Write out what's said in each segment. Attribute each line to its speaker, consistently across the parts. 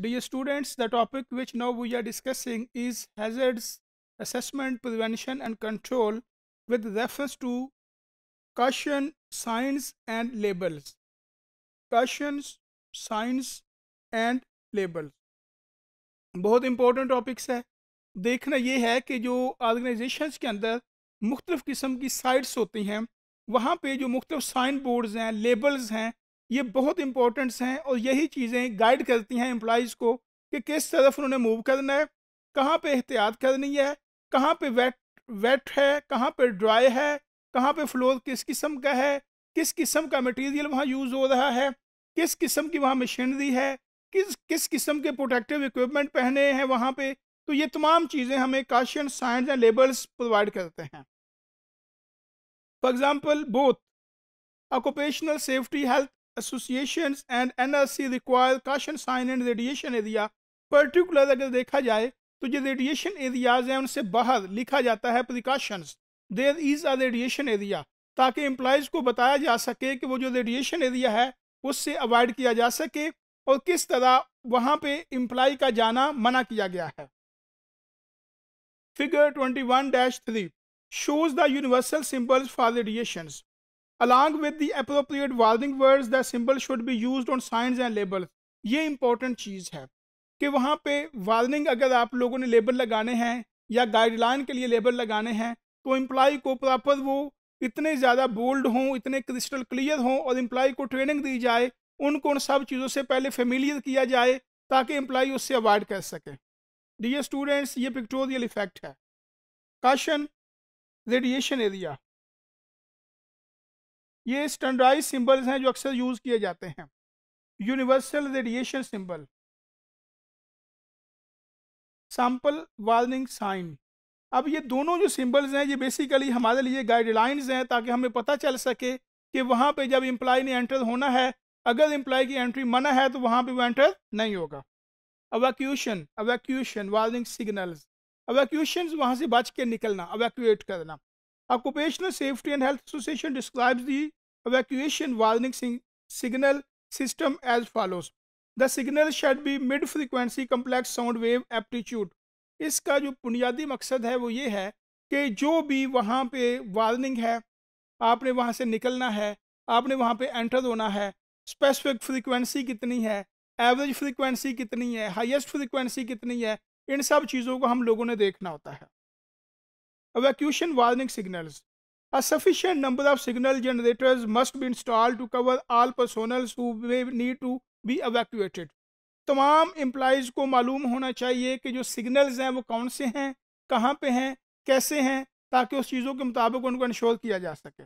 Speaker 1: Dear students, the topic which now we are discussing is hazards assessment, prevention and control with reference to caution signs and labels. Cautions, signs and labels. बहुत important topics है देखना ये है कि जो organisations के अंदर मुख्तफ किस्म की साइट्स होती हैं वहाँ पे जो मुख्तफ साइन बोर्ड्स हैं लेबल्स हैं ये बहुत इंपॉर्टेंट्स हैं और यही चीज़ें गाइड करती हैं एम्प्लॉज को कि किस तरफ उन्होंने मूव करना है कहाँ पे एहतियात करनी है कहाँ पे वेट वेट है कहाँ पे ड्राई है कहाँ पे फ्लोर किस किस्म का है किस किस्म का मटेरियल वहाँ यूज़ हो रहा है किस किस्म की वहाँ मशीनरी है किस किस किस्म के प्रोटेक्टिव इक्विपमेंट पहने हैं वहाँ पे तो ये तमाम चीज़ें हमें caution signs and labels provide करते हैं for example both occupational safety health association and NRC require caution sign and radiation area particular अगर देखा जाए तो जो रेडिएशन एरियाज हैं उनसे बाहर लिखा जाता है precautions there is a radiation area ताकि एम्प्लॉयज़ को बताया जा सके कि वो जो रेडिएशन एरिया है उससे अवॉइड किया जा सके और किस तरह वहाँ पे एम्प्लॉय का जाना मना किया गया है figure 21-3 shows the universal symbols for radiation along with the appropriate warning words the symbol should be use on signs and labels ये इंपॉर्टेंट चीज़ है कि वहाँ पे वार्निंग अगर आप लोगों ने लेबल लगाने हैं या गाइडलाइन के लिए लेबल लगाने हैं तो एम्प्लॉय को प्रॉपर वो इतने ज़्यादा बोल्ड हों इतने क्रिस्टल क्लियर हों और एम्प्लॉय को ट्रेनिंग दी जाए उनको उन सब चीज़ों से पहले फेमिलियर किया जाए ताकि एम्प्लॉय उससे अवॉइड कर सकें डियर स्टूडेंट्स ये पिक्टोरियल इफेक्ट है कशन रेडिएशन एरिया ये स्टैंडर्डाइज सिंबल्स हैं जो अक्सर यूज़ किए जाते हैं universal radiation symbol sample warning sign अब ये दोनों जो सिंबल्स हैं ये बेसिकली हमारे लिए गाइडलाइंस हैं ताकि हमें पता चल सके कि वहाँ पे जब इम्प्लाई ने एंटर होना है अगर इम्प्लाई की एंट्री मना है तो वहाँ पे वो एंटर नहीं होगा अवैक्यूशन अवैक्यूशन वार्निंग सिग्नल्स अवैक्यूशन वहाँ से बच के निकलना अवैक्यूएट करना occupational safety and health association describes the evacuation warning signal system as follows. The signal should be mid frequency complex sound wave aptitude. इसका जो बुनियादी मकसद है वो ये है कि जो भी वहाँ पे वार्निंग है आपने वहाँ से निकलना है आपने वहाँ पे एंटर होना है स्पेसिफिक फ्रीक्वेंसी कितनी है एवरेज फ्रीक्वेंसी कितनी है हाईएस्ट फ्रीक्वेंसी कितनी है इन सब चीज़ों को हम लोगों ने देखना होता है evacuation warning signals A sufficient number of signal generators must be installed to cover all personals who may need to be evacuated. तमाम एम्प्लॉज़ को मालूम होना चाहिए कि जो सिग्नल्स हैं वो कौन से हैं कहाँ पे हैं कैसे हैं ताकि उस चीज़ों के मुताबिक उनको इंश्योर किया जा सके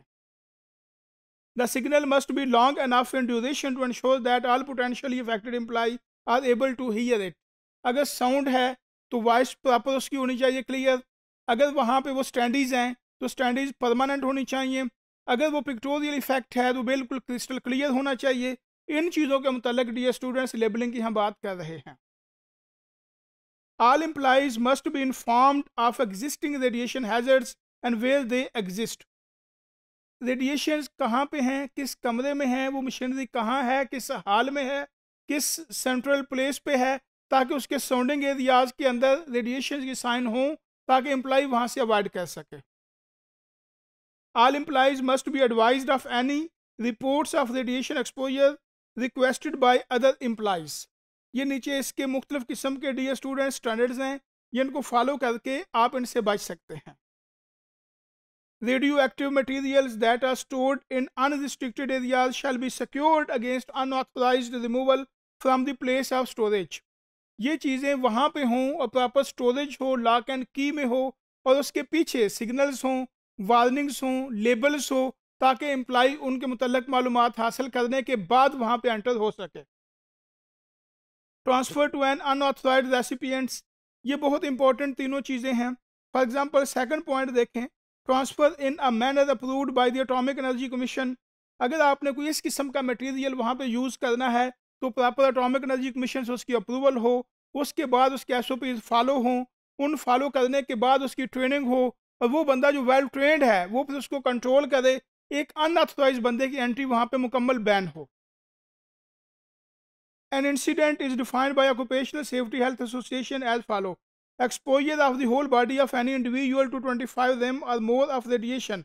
Speaker 1: the signal must be long enough in duration to ensure that all potentially affected employee are able to hear it अगर साउंड है तो वॉइस प्रॉपर उसकी होनी चाहिए क्लियर अगर वहाँ पे वो स्टैंडीज हैं तो स्टैंडेज परमानेंट होनी चाहिए अगर वो पिक्टोरियल इफेक्ट है तो बिल्कुल क्रिस्टल क्लियर होना चाहिए इन चीज़ों के मतलब डी स्टूडेंट्स लेबलिंग की हम बात कर रहे हैं all employees must be informed of existing radiation hazards and where they exist radiation कहाँ पे हैं किस कमरे में हैं वो मशीनरी कहाँ है किस हाल में है किस सेंट्रल प्लेस पे है ताकि उसके सराउंडिंग एरियाज के अंदर रेडिएशन की साइन हो ताकि एम्प्लाई वहाँ से अवॉइड कर सके all employees must be advised of any reports of radiation exposure requested by other employees ये नीचे इसके मुख्तलिफ़ किस्म के डी स्टूडेंट स्टैंडर्ड्स हैं जिनको फॉलो करके आप इनसे बच सकते हैं radioactive materials that are stored in unrestricted areas shall be secured against unauthorized removal from the place of storage ये चीज़ें वहाँ पे हों और प्रॉपर स्टोरेज हो लॉक एंड की में हो और उसके पीछे सिग्नल्स हों वार्निंग्स हों लेबल्स हों ताकि एम्प्लाई उनके मतलब मालूम हासिल करने के बाद वहाँ पर एंटर हो सके transfer to an unauthorized recipients ये बहुत इंपॉर्टेंट तीनों चीज़ें हैं फॉर एग्ज़ाम्पल सेकेंड पॉइंट देखें transfer in a manner approved by the atomic energy commission अगर आपने कोई इस किस्म का मटीरियल वहाँ पर यूज़ करना है तो प्रॉपर अटोमिक एनर्जी कमीशन से उसकी अप्रूवल हो उसके बाद उसके एस ओ फॉलो हों उन फॉलो करने के बाद उसकी ट्रेनिंग हो और वो बंदा जो वेल ट्रेंड है वो फिर उसको कंट्रोल करे एक अनऑथोराइज बंदे की एंट्री वहां पे मुकम्मल बैन हो an incident is defined by occupational safety health association as follow exposure of the whole body of any individual to twenty five M or more of radiation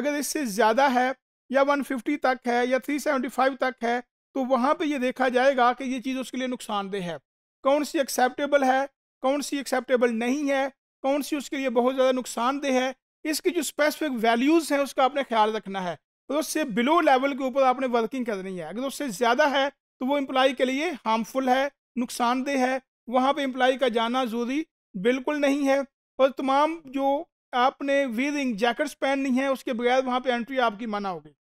Speaker 1: अगर इससे ज्यादा है या वन फिफ्टी तक है या थ्री सेवेंटी फाइव तक है तो वहां पर यह देखा जाएगा कि ये चीज़ उसके लिए नुकसानदेह है कौन सी एक्सेप्टेबल है कौन सी एक्सेप्टेबल नहीं है कौन सी उसके लिए बहुत ज़्यादा नुकसानदेह है इसकी जो स्पेसिफिक वैल्यूज़ हैं उसका आपने ख्याल रखना है तो उससे बिलो लेवल के ऊपर आपने वर्किंग करनी है अगर उससे ज़्यादा है तो वो एम्प्लाई के लिए हार्मफुल है नुकसानदेह है वहाँ पर एम्प्लाई का जाना ज़रूरी बिल्कुल नहीं है और तमाम जो आपने वीरिंग जैकेट्स पहननी है उसके बगैर वहाँ पर एंट्री आपकी मना होगी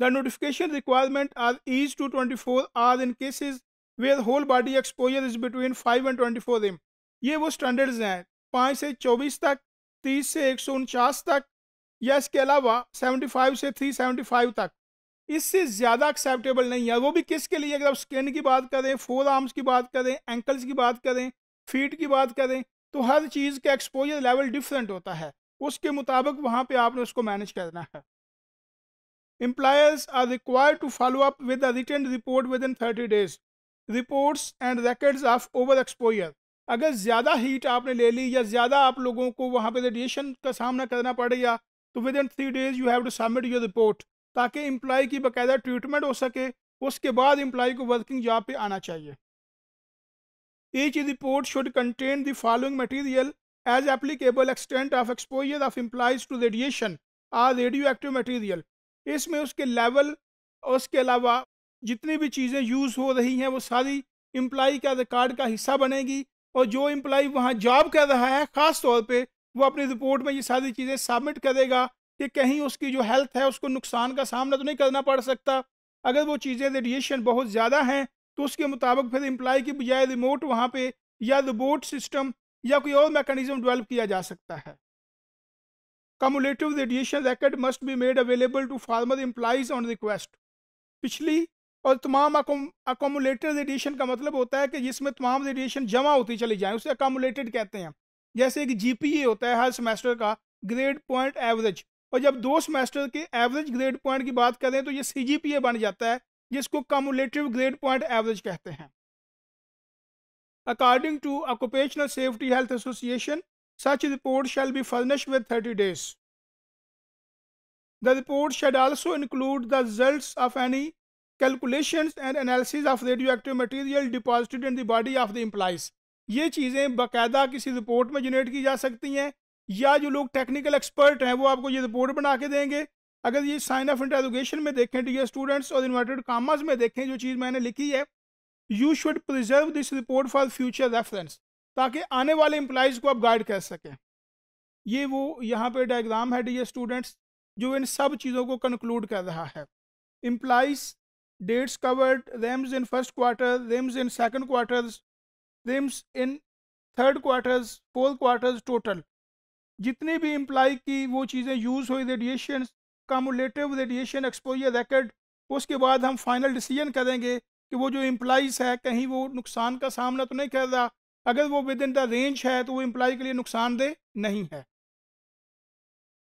Speaker 1: the notification requirement are is to twenty four hour in cases where whole body exposure is between five and twenty four M ये वो स्टैंडर्ड्स हैं पाँच से चौबीस तक तीस से एक सौ उनचास तक या इसके अलावा सेवेंटी फाइव से थ्री सेवेंटी फाइव तक इससे ज़्यादा एक्सेप्टेबल नहीं है वो भी किसके लिए अगर आप स्किन की बात करें फोर आर्म्स की बात करें एंकल्स की बात करें फीट की बात करें तो हर चीज़ का एक्सपोजर लेवल डिफरेंट होता है उसके मुताबिक वहाँ पे आपने उसको मैनेज करना है employers are required to follow up with a written report within 30 days reports and records of overexposure अगर ज़्यादा हीट आपने ले ली या ज़्यादा आप लोगों को वहाँ पे रेडिएशन का सामना करना पड़ गया तो within three days you have to submit your report ताकि एम्प्लॉय की बाकायदा ट्रीटमेंट हो सके उसके बाद एम्प्लॉय को वर्किंग जॉब पे आना चाहिए each report should contain the following material as applicable extent of exposure of employees to radiation or radioactive material इसमें उसके लेवल और उसके अलावा जितनी भी चीज़ें यूज़ हो रही हैं वो सारी एम्प्लॉ का रिकॉर्ड का हिस्सा बनेगी और जो एम्प्लॉय वहाँ जॉब कर रहा है ख़ास तौर पे वो अपनी रिपोर्ट में ये सारी चीज़ें सबमिट करेगा कि कहीं उसकी जो हेल्थ है उसको नुकसान का सामना तो नहीं करना पड़ सकता अगर वो चीज़ें रेडिएशन बहुत ज़्यादा हैं तो उसके मुताबिक फिर एम्प्लॉय की बजाय रिमोट वहाँ पर या रिबोट सिस्टम या कोई और मेकनिज़म डेवलप किया जा सकता है cumulative radiation record must be made available to former employees on request पिछली और तमाम अकोमोलेटेड रेडिएशन का मतलब होता है कि जिसमें तमाम रेडिएशन जमा होती चली जाए उसे अकोमोलेटेड कहते हैं जैसे कि जी e होता है हर सेमेस्टर का ग्रेड पॉइंट एवरेज और जब दो सेमेस्टर के एवरेज ग्रेड पॉइंट की बात करें तो ये सी बन जाता है जिसको कमुलेटिव ग्रेड पॉइंट एवरेज कहते हैं according to occupational safety health association such report shall be furnish with thirty days the report should also include the result of any calculations and analysis of radioactive material deposited in the body of the employees ये चीज़ें बाकायदा किसी report में generate की जा सकती हैं या जो लोग टेक्निकल एक्सपर्ट हैं वो आपको ये रिपोर्ट बना के देंगे अगर ये साइन ऑफ इंटेरोगेशन में देखें डी स्टूडेंट्स और इन्वर्टेड कामर्स में देखें जो चीज़ मैंने लिखी है you should preserve this report for future reference ताकि आने वाले एम्प्लाइज को आप गाइड कर सकें ये वो यहाँ पे डायग्राम है डी स्टूडेंट्स जो इन सब चीज़ों को कंक्लूड कर रहा है employees dates covered, REMs in first quarter, REMs in second quarters, REMs in third quarters fourth quarters total जितनी भी इम्प्लाई की वो चीज़ें यूज़ हुई radiation cumulative radiation exposure record उसके बाद हम फाइनल डिसीजन करेंगे कि वो जो इम्प्लाईज़ है कहीं वो नुकसान का सामना तो नहीं कर रहा अगर वो विद इन द रेंज है तो वो इम्प्लाई के लिए नुकसानदेह नहीं है